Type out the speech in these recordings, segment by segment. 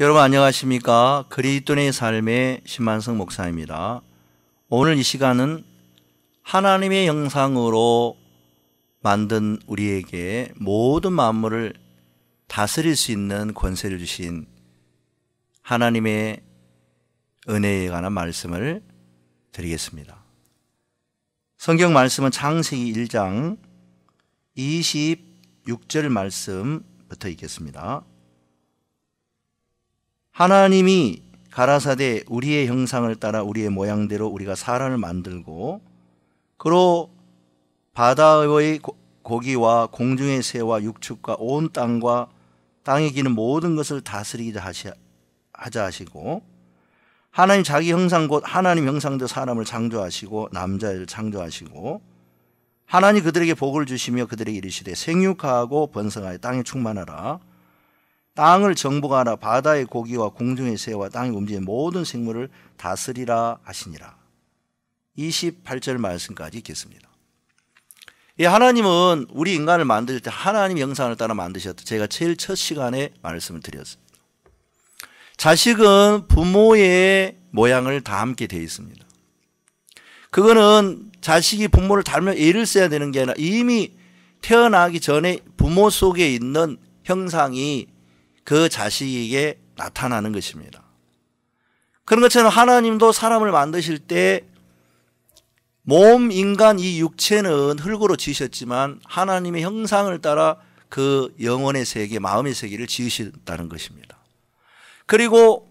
여러분 안녕하십니까? 그리스도의 삶의 신만성 목사입니다. 오늘 이 시간은 하나님의 영상으로 만든 우리에게 모든 만물을 다스릴 수 있는 권세를 주신 하나님의 은혜에 관한 말씀을 드리겠습니다. 성경 말씀은 창세기 1장 26절 말씀부터 읽겠습니다. 하나님이 가라사대 우리의 형상을 따라 우리의 모양대로 우리가 사람을 만들고 그로 바다의 고기와 공중의 새와 육축과 온 땅과 땅에 기는 모든 것을 다스리게 하자 하시고 하나님 자기 형상 곧 하나님 형상도 사람을 창조하시고 남자를 창조하시고 하나님 그들에게 복을 주시며 그들에게 이르시되 생육하고 번성하여 땅에 충만하라 땅을 정복하라 바다의 고기와 공중의 새와 땅에 움직이는 모든 생물을 다스리라 하시니라. 28절 말씀까지 있겠습니다. 예, 하나님은 우리 인간을 만들 때 하나님 영상을 따라 만드셨다. 제가 제일 첫 시간에 말씀을 드렸습니다. 자식은 부모의 모양을 다함 되어 있습니다. 그거는 자식이 부모를 닮으면 애를 써야 되는 게 아니라 이미 태어나기 전에 부모 속에 있는 형상이 그 자식에게 나타나는 것입니다. 그런 것처럼 하나님도 사람을 만드실 때 몸, 인간, 이 육체는 흙으로 지으셨지만 하나님의 형상을 따라 그 영혼의 세계, 마음의 세계를 지으셨다는 것입니다. 그리고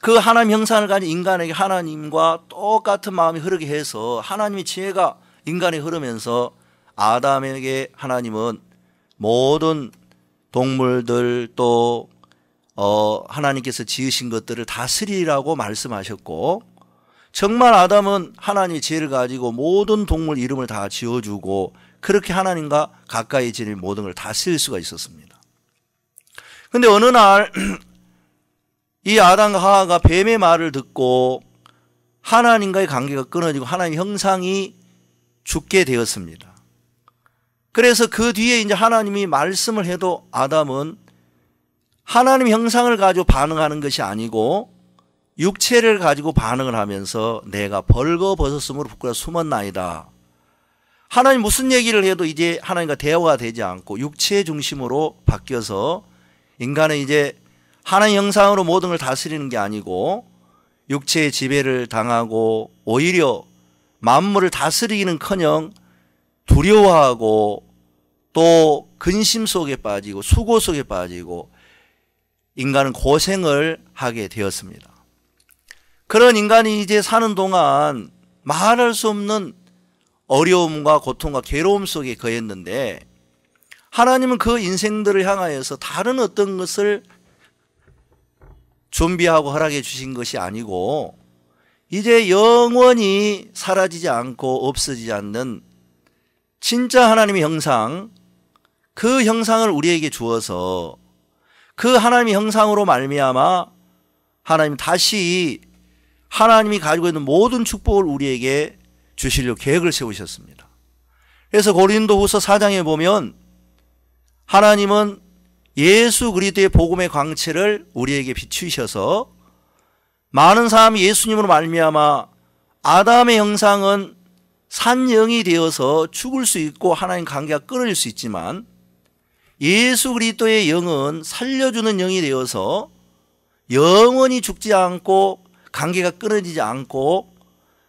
그 하나님 형상을 가진 인간에게 하나님과 똑같은 마음이 흐르게 해서 하나님의 지혜가 인간에 흐르면서 아담에게 하나님은 모든 동물들 또 어, 하나님께서 지으신 것들을 다스리라고 말씀하셨고 정말 아담은 하나님의 지혜를 가지고 모든 동물 이름을 다 지어주고 그렇게 하나님과 가까이 지낼 모든 걸 다 쓸 수가 있었습니다. 근데 어느 날 이 아담과 하하가 뱀의 말을 듣고 하나님과의 관계가 끊어지고 하나님 형상이 죽게 되었습니다. 그래서 그 뒤에 이제 하나님이 말씀을 해도 아담은 하나님 형상을 가지고 반응하는 것이 아니고 육체를 가지고 반응을 하면서 내가 벌거벗었으므로 부끄러 숨었나이다. 하나님 무슨 얘기를 해도 이제 하나님과 대화가 되지 않고 육체 중심으로 바뀌어서 인간은 이제 하나님 형상으로 모든 걸 다스리는 게 아니고 육체의 지배를 당하고 오히려 만물을 다스리기는커녕 두려워하고 또 근심 속에 빠지고 수고 속에 빠지고 인간은 고생을 하게 되었습니다. 그런 인간이 이제 사는 동안 말할 수 없는 어려움과 고통과 괴로움 속에 거했는데 하나님은 그 인생들을 향하여서 다른 어떤 것을 준비하고 허락해 주신 것이 아니고 이제 영원히 사라지지 않고 없어지지 않는 진짜 하나님의 형상, 그 형상을 우리에게 주어서 그 하나님의 형상으로 말미암아 하나님 다시 하나님이 가지고 있는 모든 축복을 우리에게 주시려 고 계획을 세우셨습니다. 그래서 고린도후서 4장에 보면 하나님은 예수 그리스도의 복음의 광채를 우리에게 비추셔서 많은 사람이 예수님으로 말미암아 아담의 형상은 산영이 되어서 죽을 수 있고 하나님 관계가 끊어질 수 있지만 예수 그리스도의 영은 살려주는 영이 되어서 영원히 죽지 않고 관계가 끊어지지 않고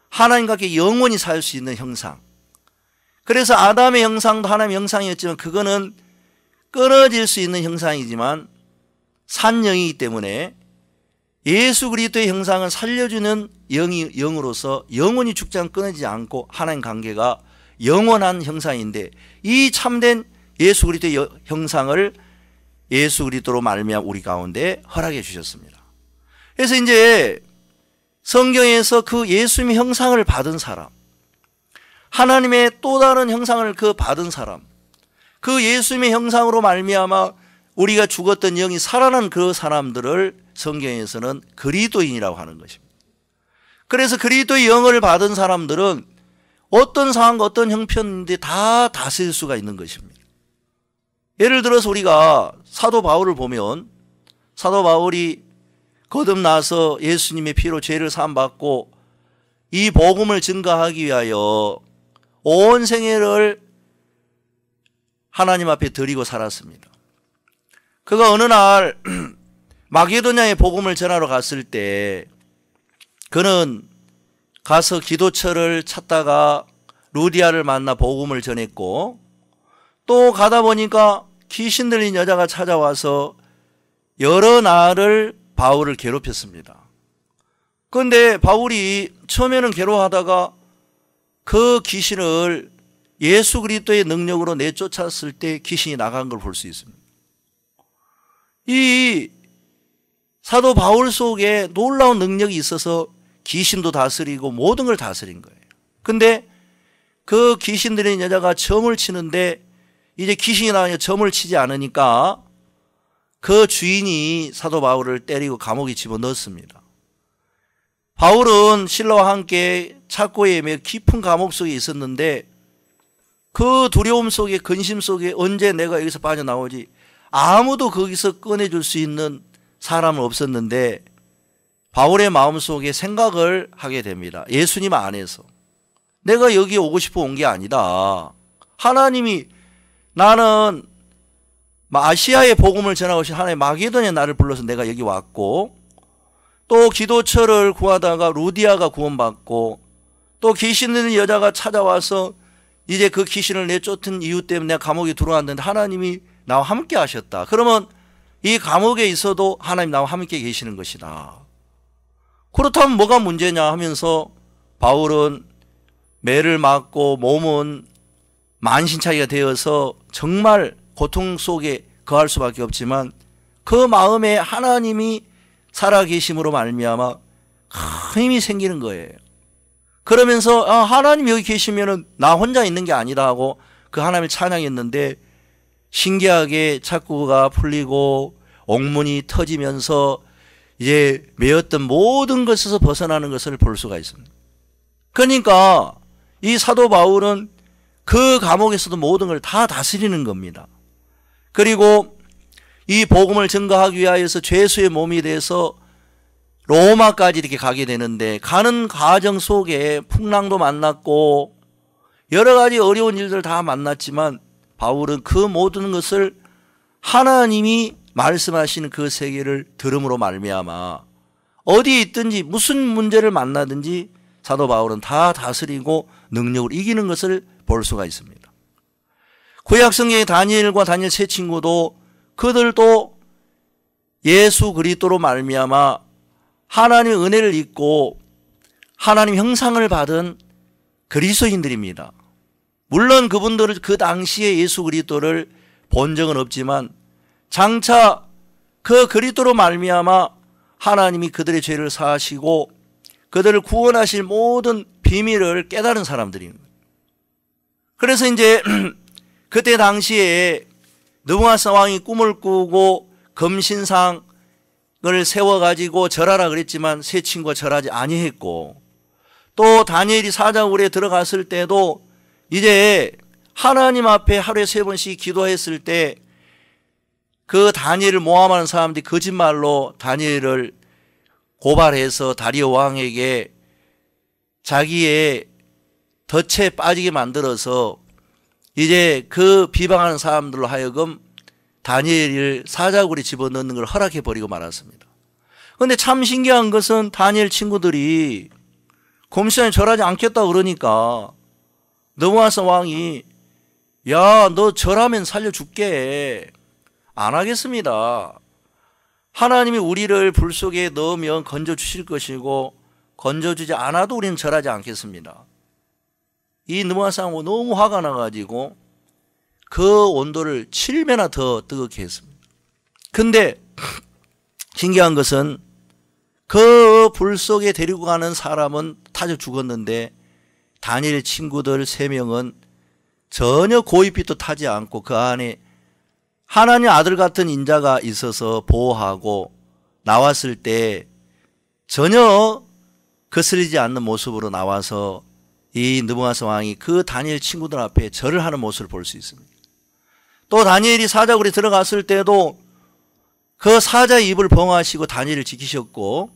하나님과 함께 영원히 살 수 있는 형상 그래서 아담의 형상도 하나님의 형상이었지만 그거는 끊어질 수 있는 형상이지만 산영이기 때문에 예수 그리스도의 형상을 살려주는 영이 영으로서 영원히 죽지 끊어지지 않고 하나님 관계가 영원한 형상인데 이 참된 예수 그리스도의 형상을 예수 그리스도로 말미암 우리 가운데 허락해 주셨습니다. 그래서 이제 성경에서 그 예수님의 형상을 받은 사람 하나님의 또 다른 형상을 그 받은 사람 그 예수님의 형상으로 말미암아 우리가 죽었던 영이 살아난 그 사람들을 성경에서는 그리스도인이라고 하는 것입니다. 그래서 그리도의 영을 받은 사람들은 어떤 상황과 어떤 형편인데 다 다스릴 수가 있는 것입니다. 예를 들어서 우리가 사도 바울을 보면 사도 바울이 거듭나서 예수님의 피로 죄를 사함받고 이 복음을 증가하기 위하여 온 생애를 하나님 앞에 드리고 살았습니다. 그가 어느 날 마게도냐의 복음을 전하러 갔을 때 그는 가서 기도처를 찾다가 루디아를 만나 복음을 전했고 또 가다 보니까 귀신 들린 여자가 찾아와서 여러 날을 바울을 괴롭혔습니다. 그런데 바울이 처음에는 괴로워하다가 그 귀신을 예수 그리스도의 능력으로 내쫓았을 때 귀신이 나간 걸 볼 수 있습니다. 이 사도 바울 속에 놀라운 능력이 있어서 귀신도 다스리고 모든 걸 다스린 거예요. 근데 그 귀신 들인 여자가 점을 치는데 이제 귀신이 나와서 점을 치지 않으니까 그 주인이 사도 바울을 때리고 감옥에 집어넣습니다. 었 바울은 신라와 함께 착고에 매매 깊은 감옥 속에 있었는데 그 두려움 속에 근심 속에 언제 내가 여기서 빠져나오지 아무도 거기서 꺼내줄 수 있는 사람은 없었는데 바울의 마음속에 생각을 하게 됩니다. 예수님 안에서 내가 여기 오고 싶어 온 게 아니다. 하나님이 나는 아시아의 복음을 전하고신 하나의 마게도니에 나를 불러서 내가 여기 왔고 또 기도처를 구하다가 루디아가 구원받고 또 귀신 있는 여자가 찾아와서 이제 그 귀신을 내쫓은 이유 때문에 감옥에 들어왔는데 하나님이 나와 함께 하셨다. 그러면 이 감옥에 있어도 하나님 나와 함께 계시는 것이다. 그렇다면 뭐가 문제냐 하면서 바울은 매를 맞고 몸은 만신창이가 되어서 정말 고통 속에 거할 수밖에 없지만 그 마음에 하나님이 살아계심으로 말미암아 큰 힘이 생기는 거예요. 그러면서 아, 하나님 여기 계시면나 혼자 있는 게 아니라 하고 그 하나님을 찬양했는데 신기하게 착구가 풀리고 옥문이 터지면서 이제 메였던 모든 것에서 벗어나는 것을 볼 수가 있습니다. 그러니까 이 사도 바울은 그 감옥에서도 모든 걸 다 다스리는 겁니다. 그리고 이 복음을 증거하기 위하여서 죄수의 몸이 돼서 로마까지 이렇게 가게 되는데 가는 과정 속에 풍랑도 만났고 여러 가지 어려운 일들 을다 만났지만 바울은 그 모든 것을 하나님이 말씀하시는 그 세계를 들음으로 말미암아 어디에 있든지 무슨 문제를 만나든지 사도 바울은 다 다스리고 능력을 이기는 것을 볼 수가 있습니다. 구약 성경의 다니엘과 다니엘 세 친구도 그들도 예수 그리스도로 말미암아 하나님의 은혜를 입고 하나님 형상을 받은 그리스도인들입니다. 물론 그분들은 그 당시에 예수 그리스도를 본 적은 없지만 장차 그 그리스도로 말미암아 하나님이 그들의 죄를 사하시고 그들을 구원하실 모든 비밀을 깨달은 사람들인 그래서 이제 그때 당시에 느부갓사 왕이 꿈을 꾸고 금신상을 세워가지고 절하라 그랬지만 세 친구가 절하지 아니했고 또 다니엘이 사자굴에 들어갔을 때도 이제 하나님 앞에 하루에 세 번씩 기도했을 때 그 다니엘을 모함하는 사람들이 거짓말로 다니엘을 고발해서 다리오 왕에게 자기의 덫에 빠지게 만들어서 이제 그 비방하는 사람들로 하여금 다니엘을 사자굴에 집어넣는 걸 허락해 버리고 말았습니다. 그런데 참 신기한 것은 다니엘 친구들이 곰시장에 절하지 않겠다 그러니까 느와서 왕이 야너절하면 살려줄게 안 하겠습니다. 하나님이 우리를 불 속에 넣으면 건져주실 것이고 건져주지 않아도 우리는 절하지 않겠습니다. 이 느와상호 너무 화가 나가지고 그 온도를 7배나 더 뜨겁게 했습니다. 근데 신기한 것은 그 불 속에 데리고 가는 사람은 타져 죽었는데 다니엘 친구들 세명은 전혀 고이핏도 타지 않고 그 안에 하나님 아들 같은 인자가 있어서 보호하고 나왔을 때 전혀 거스리지 않는 모습으로 나와서 이 느부갓스 왕이 그 다니엘 친구들 앞에 절을 하는 모습을 볼 수 있습니다. 또 다니엘이 사자굴에 들어갔을 때도 그 사자 입을 봉하시고 다니엘을 지키셨고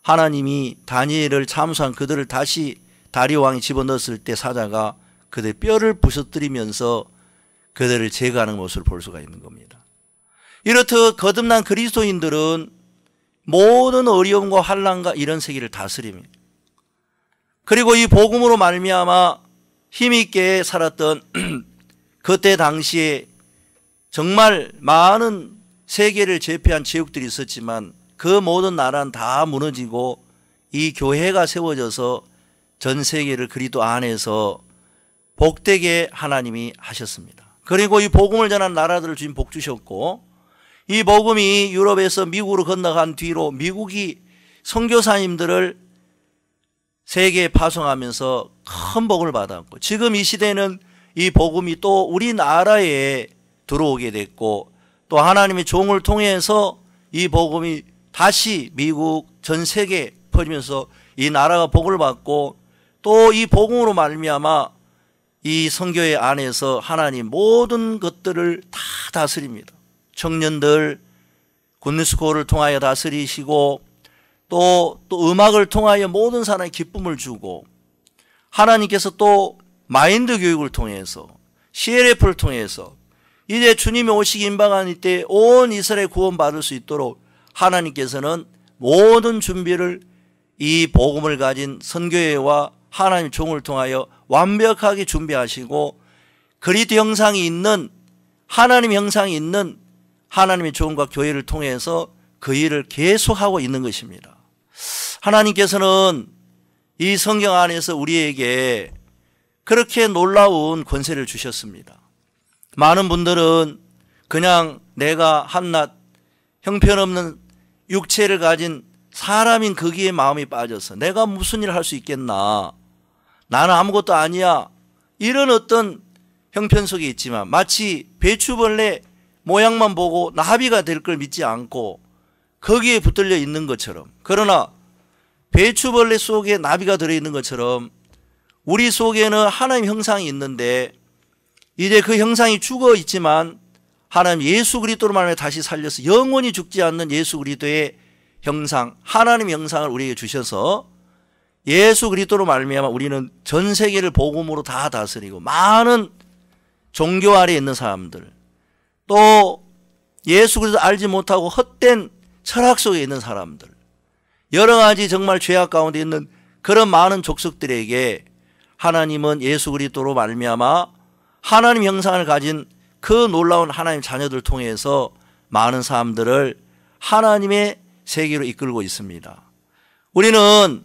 하나님이 다니엘을 참수한 그들을 다시 다리 왕이 집어넣었을 때 사자가 그들 뼈를 부서뜨리면서 그들을 제거하는 모습을 볼 수가 있는 겁니다. 이렇듯 거듭난 그리스도인들은 모든 어려움과 환란과 이런 세계를 다스립니다. 그리고 이 복음으로 말미암아 힘있게 살았던 그때 당시에 정말 많은 세계를 제패한 제국들이 있었지만 그 모든 나라는 다 무너지고 이 교회가 세워져서 전 세계를 그리도 안에서 복되게 하나님이 하셨습니다. 그리고 이 복음을 전한 나라들을 주님 복 주셨고 이 복음이 유럽에서 미국으로 건너간 뒤로 미국이 선교사님들을 세계에 파송하면서 큰 복을 받았고 지금 이 시대는 이 복음이 또 우리나라에 들어오게 됐고 또 하나님의 종을 통해서 이 복음이 다시 미국 전 세계에 퍼지면서 이 나라가 복을 받고 또이 복음으로 말미암아 이 성교회 안에서 하나님 모든 것들을 다 다스립니다. 청년들 군스코를 통하여 다스리시고 또, 또 음악을 통하여 모든 사람의 기쁨을 주고 하나님께서 또 마인드 교육을 통해서 CLF를 통해서 이제 주님이 오시기 임방한 이때 온 이스라엘 구원받을 수 있도록 하나님께서는 모든 준비를 이 복음을 가진 선교회와 하나님 종을 통하여 완벽하게 준비하시고 그리스도 형상이 있는 하나님 형상이 있는 하나님의 종과 교회를 통해서 그 일을 계속하고 있는 것입니다. 하나님께서는 이 성경 안에서 우리에게 그렇게 놀라운 권세를 주셨습니다. 많은 분들은 그냥 내가 한낱 형편없는 육체를 가진 사람인 거기에 마음이 빠져서 내가 무슨 일을 할 수 있겠나 나는 아무것도 아니야. 이런 어떤 형편 속에 있지만 마치 배추벌레 모양만 보고 나비가 될 걸 믿지 않고 거기에 붙들려 있는 것처럼 그러나 배추벌레 속에 나비가 들어있는 것처럼 우리 속에는 하나님 형상이 있는데 이제 그 형상이 죽어 있지만 하나님 예수 그리스도로 말미암 다시 살려서 영원히 죽지 않는 예수 그리스도의 형상 하나님 형상을 우리에게 주셔서 예수 그리스도로 말미암아 우리는 전 세계를 복음으로 다 다스리고 많은 종교 아래 에 있는 사람들 또 예수 그리스도 알지 못하고 헛된 철학 속에 있는 사람들 여러 가지 정말 죄악 가운데 있는 그런 많은 족속들에게 하나님은 예수 그리스도로 말미암아 하나님 형상을 가진 그 놀라운 하나님 자녀들 통해서 많은 사람들을 하나님의 세계로 이끌고 있습니다. 우리는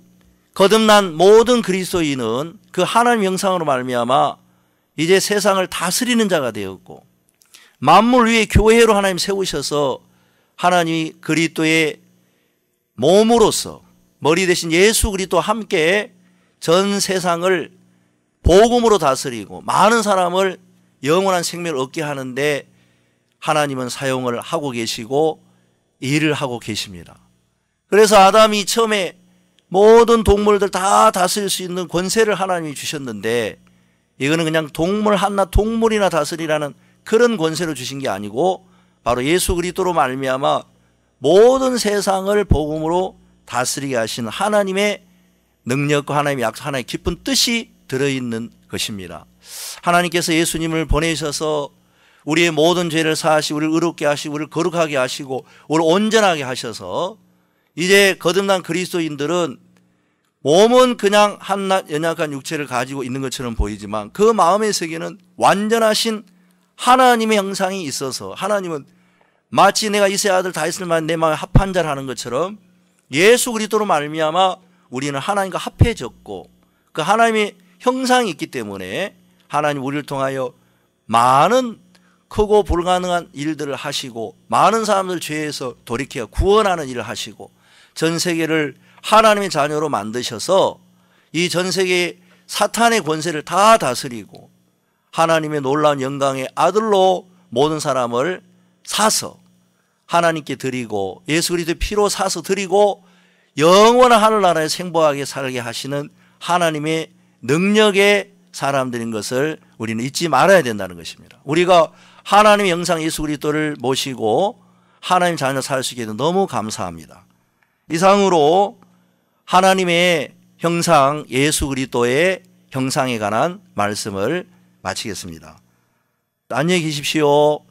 거듭난 모든 그리스도인은 그 하나님 형상으로 말미암아 이제 세상을 다스리는 자가 되었고 만물 위에 교회로 하나님 세우셔서 하나님이 그리스도의 몸으로서 머리 대신 예수 그리스도와 함께 전 세상을 복음으로 다스리고 많은 사람을 영원한 생명을 얻게 하는데 하나님은 사용을 하고 계시고 일을 하고 계십니다. 그래서 아담이 처음에 모든 동물들 다 다스릴 수 있는 권세를 하나님이 주셨는데 이거는 그냥 동물 하나 동물이나 다스리라는 그런 권세를 주신 게 아니고 바로 예수 그리스도로 말미암아 모든 세상을 복음으로 다스리게 하신 하나님의 능력과 그 하나님의 약속 하나의 깊은 뜻이 들어있는 것입니다. 하나님께서 예수님을 보내셔서 우리의 모든 죄를 사하시고 우리를 의롭게 하시고 우리를 거룩하게 하시고 우리를 온전하게 하셔서 이제 거듭난 그리스도인들은 몸은 그냥 한낱 연약한 육체를 가지고 있는 것처럼 보이지만 그 마음의 세계는 완전하신 하나님의 형상이 있어서 하나님은 마치 내가 이세 아들 다윗을만 내 마음에 합한 자를 하는 것처럼 예수 그리스도로 말미암아 우리는 하나님과 합해졌고 그 하나님의 형상이 있기 때문에 하나님 우리를 통하여 많은 크고 불가능한 일들을 하시고 많은 사람들 죄에서 돌이켜 구원하는 일을 하시고 전 세계를 하나님의 자녀로 만드셔서 이 전 세계 사탄의 권세를 다 다스리고 하나님의 놀라운 영광의 아들로 모든 사람을 사서 하나님께 드리고 예수 그리스도의 피로 사서 드리고 영원한 하늘나라에 생보하게 살게 하시는 하나님의 능력의 사람들인 것을 우리는 잊지 말아야 된다는 것입니다. 우리가 하나님의 영상 예수 그리스도를 모시고 하나님 자녀 살 수 있게 되 너무 감사합니다. 이상으로 하나님의 형상 예수 그리스도의 형상에 관한 말씀을 마치겠습니다. 안녕히 계십시오.